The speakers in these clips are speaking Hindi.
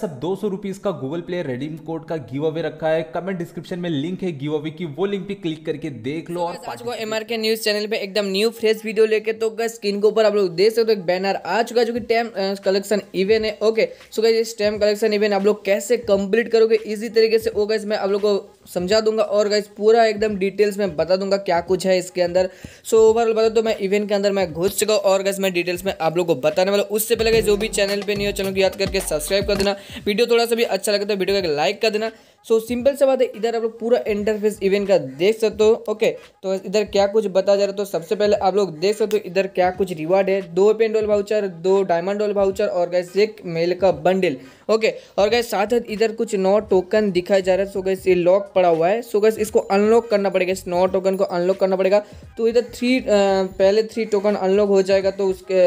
सर दो सौ रुपीज का गूगल प्ले रेडीम कोड का गिव अवे रखा है कमेंट डिस्क्रिप्शन में लिंक है गिव अवे की वो लिंक भी क्लिक करके देख लो और आज को एमआर के न्यूज चैनल पे एकदम न्यू फ्रेश वीडियो लेके तो गए स्क्रीन के ऊपर आप लोग देख सकते हो तो एक बैनर आ चुका है जो कि टैम कलेक्शन इवेंट है ओके सो गए टेम कलेक्शन इवेंट आप लोग कैसे कम्प्लीट करोगे इजी तरीके से वो oh मैं आप लोग को समझा दूंगा और गाइज पूरा एकदम डिटेल्स में बता दूंगा क्या कुछ है इसके अंदर सो ओवरऑल बता दो मैं इवेंट के अंदर मैं घुस चुका हूँ और गाइज मैं डिटेल्स में आप लोग को बताने वाला उससे पहले जो भी चैनल पे नहीं हो चैनल को याद करके सब्सक्राइब कर देना वीडियो थोड़ा सा भी अच्छा लगे तो वीडियो को लाइक कर देना सो सिंपल से बात है इधर आप लोग पूरा इंटरफेस इवेंट का देख सकते हो ओके तो इधर क्या कुछ बता जा रहा है तो सबसे पहले आप लोग देख सकते हो इधर क्या कुछ रिवार्ड है दो पेन डॉल भाउचर दो डायमंड डॉल भाउचर और गैस एक मेल का बंडल ओके और गैस साथ साथ इधर कुछ नौ टोकन दिखाया जा रहा है सो गैस ये लॉक पड़ा हुआ है सो गैस इसको अनलॉक करना पड़ेगा इस नौ टोकन को अनलॉक करना पड़ेगा तो इधर थ्री पहले थ्री टोकन अनलॉक हो जाएगा तो उसके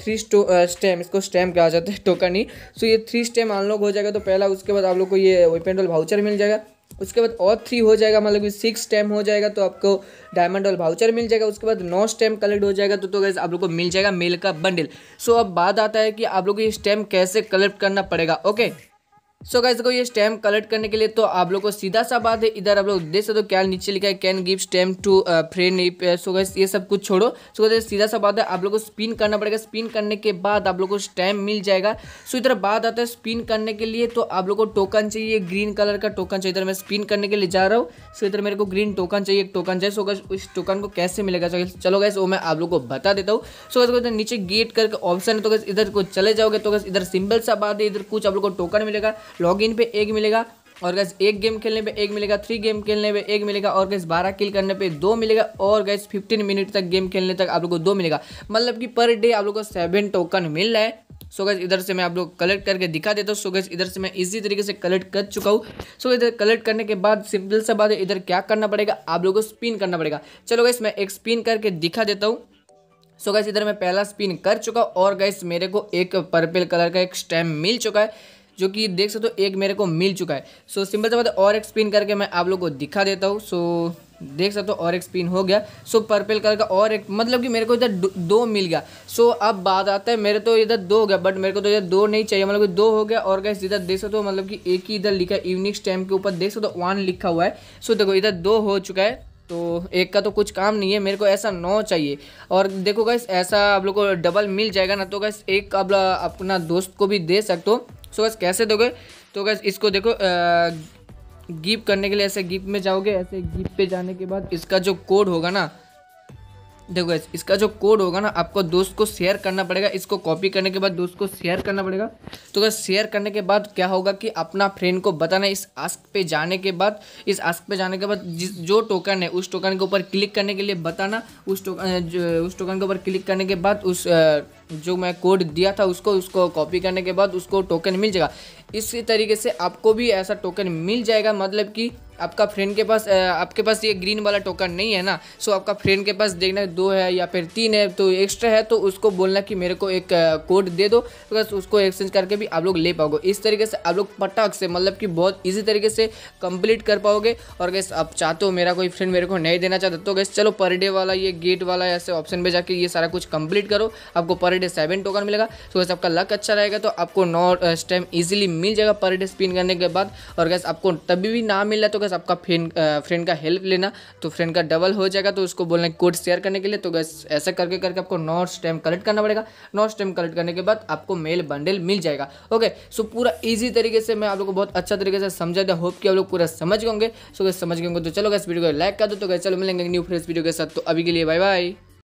थ्री स्टो स्टैम इसको स्टैम कहा जाता है टोकन ही सो ये थ्री स्टैम अनलॉक हो जाएगा तो पहला उसके बाद आप लोग को ये वेपन डॉल वाउचर मिल जाएगा उसके बाद और थ्री हो जाएगा मतलब कि सिक्स स्टैम हो जाएगा तो आपको डायमंड और वाउचर मिल जाएगा उसके बाद नौ स्टैम कलेक्ट हो जाएगा तो तो गैस आप लोग को मिल जाएगा मेल का बंडल सो अब बात आता है कि आप लोग को ये स्टैम कैसे कलेक्ट करना पड़ेगा ओके सो गाइस देखो ये स्टैम्प कलेक्ट करने के लिए तो आप लोगों को सीधा सा बात है इधर आप लोग देख सकते हो क्या नीचे लिखा है can give stamp to friend so guys ये सब कुछ छोड़ो सो गाइस सीधा सा बात है आप लोग को स्पिन करना पड़ेगा स्पिन करने के बाद आप लोग को स्टैम्प मिल जाएगा सो इधर बात आता है स्पिन करने के लिए तो आप लोग को टोकन चाहिए ग्रीन कलर का टोकन चाहिए इधर मैं स्पिन करने के लिए जा रहा हूँ सो इधर मेरे को ग्रीन टोकन चाहिए एक टोकन चाहिए सो गैस उस टोकन को कैसे मिलेगा चलो गैस वो मैं आप लोग को बता देता हूँ सो गैस इधर नीचे गेट करके ऑप्शन है तो गैस इधर को चले जाओगे तो गैस इधर सिंपल सा बात है इधर कुछ आप लोग को टोकन मिलेगा लॉग इन पे एक मिलेगा और गैस एक गेम खेलने पे एक मिलेगा थ्री गेम खेलने पे एक मिलेगा और गैस बारह किल करने पे दो मिलेगा और गैस फिफ्टीन मिनट तक गेम खेलने तक आप लोग को दो मिलेगा मतलब कि पर डे आप लोग को सेवन टोकन मिल रहा है सो गैस इधर से मैं आप लोग कलेक्ट करके दिखा देता हूँ सो गैस इधर से मैं इजी तरीके से कलेक्ट कर चुका हूँ सो इधर कलेक्ट करने के बाद सिंपल सा बात है इधर क्या करना पड़ेगा आप लोग को स्पिन करना पड़ेगा चलो गैस मैं एक स्पिन करके दिखा देता हूँ सो गैस इधर मैं पहला स्पिन कर चुका और गैस मेरे को एक पर्पल कलर का एक स्टैम्प मिल चुका है जो कि देख सकते हो एक मेरे को मिल चुका है सो सिंपल से बात और एक स्पिन करके मैं आप लोग को दिखा देता हूँ सो देख सकते हो और एक स्पिन हो गया सो पर्पल कलर का और एक मतलब कि मेरे को इधर दो मिल गया सो अब बात आता है मेरे तो इधर दो हो गया बट मेरे को तो इधर दो नहीं चाहिए मतलब कि दो हो गया और गैस इधर देख सकते हो मतलब कि एक ही इधर लिखा है इवनिंग टाइम के ऊपर देख सकते हो वन लिखा हुआ है सो देखो इधर दो हो चुका है तो एक का तो कुछ काम नहीं है मेरे को ऐसा नौ चाहिए और देखो गैस ऐसा आप लोग को डबल मिल जाएगा ना तो गैस एक आप अपना दोस्त को भी दे सकते हो सो बस कैसे दोगे तो बस इसको देखो गिप करने के लिए ऐसे गिप में जाओगे ऐसे गिप पे जाने के बाद इसका जो कोड होगा ना देखो गैस इसका जो कोड होगा ना आपको दोस्त को शेयर करना पड़ेगा इसको कॉपी करने के बाद दोस्त को शेयर करना पड़ेगा तो गैस शेयर करने के बाद क्या होगा कि अपना फ्रेंड को बताना इस आस्क पे जाने के बाद इस आस्क पे जाने के बाद जिस जो टोकन है उस टोकन के ऊपर क्लिक करने के लिए बताना उस टोकन उस टोकन के ऊपर क्लिक करने के बाद उस जो मैं कोड दिया था उसको उसको कॉपी करने के बाद उसको टोकन मिल जाएगा इसी तरीके से आपको भी ऐसा टोकन मिल जाएगा मतलब कि आपका फ्रेंड के पास आपके पास ये ग्रीन वाला टोकन नहीं है ना सो आपका फ्रेंड के पास देखना दो है या फिर तीन है तो एक्स्ट्रा है तो उसको बोलना कि मेरे को एक कोड दे दो तो बस उसको एक्सचेंज करके भी आप लोग ले पाओगे इस तरीके से आप लोग पटाख से मतलब कि बहुत ईजी तरीके से कंप्लीट कर पाओगे और गैस आप चाहते हो मेरा कोई फ्रेंड मेरे को नहीं देना चाहता तो गैस चलो पर डे वाला ये गेट वाला ऐसे ऑप्शन पर जाके ये सारा कुछ कंप्लीट करो आपको पर डे सेवन टोकन मिलेगा तो गैस आपका लक अच्छा रहेगा तो आपको नौ टाइम ईजिली मिल जाएगा पर डे स्पिन करने के बाद और गैस आपको तभी भी ना मिल रहा तो गैस आपका फ्रेंड फ्रेंड का हेल्प लेना तो फ्रेंड का डबल हो जाएगा तो उसको बोलना कोड शेयर करने के लिए तो गैस ऐसा करके करके आपको नौ स्टैम्प कलेक्ट करना पड़ेगा नौ स्टैम्प कलेक्ट करने के बाद आपको मेल बंडल मिल जाएगा ओके सो पूरा ईजी तरीके से मैं आप लोग को बहुत अच्छा तरीके से समझा दिया होप कि आप लोग पूरा समझ गएंगे सो गैस समझ गएंगे तो चलो गैस वीडियो को लाइक कर दो तो गैस चलो मिलेंगे न्यू फ्रेश वीडियो के साथ तो अभी के लिए बाय बाय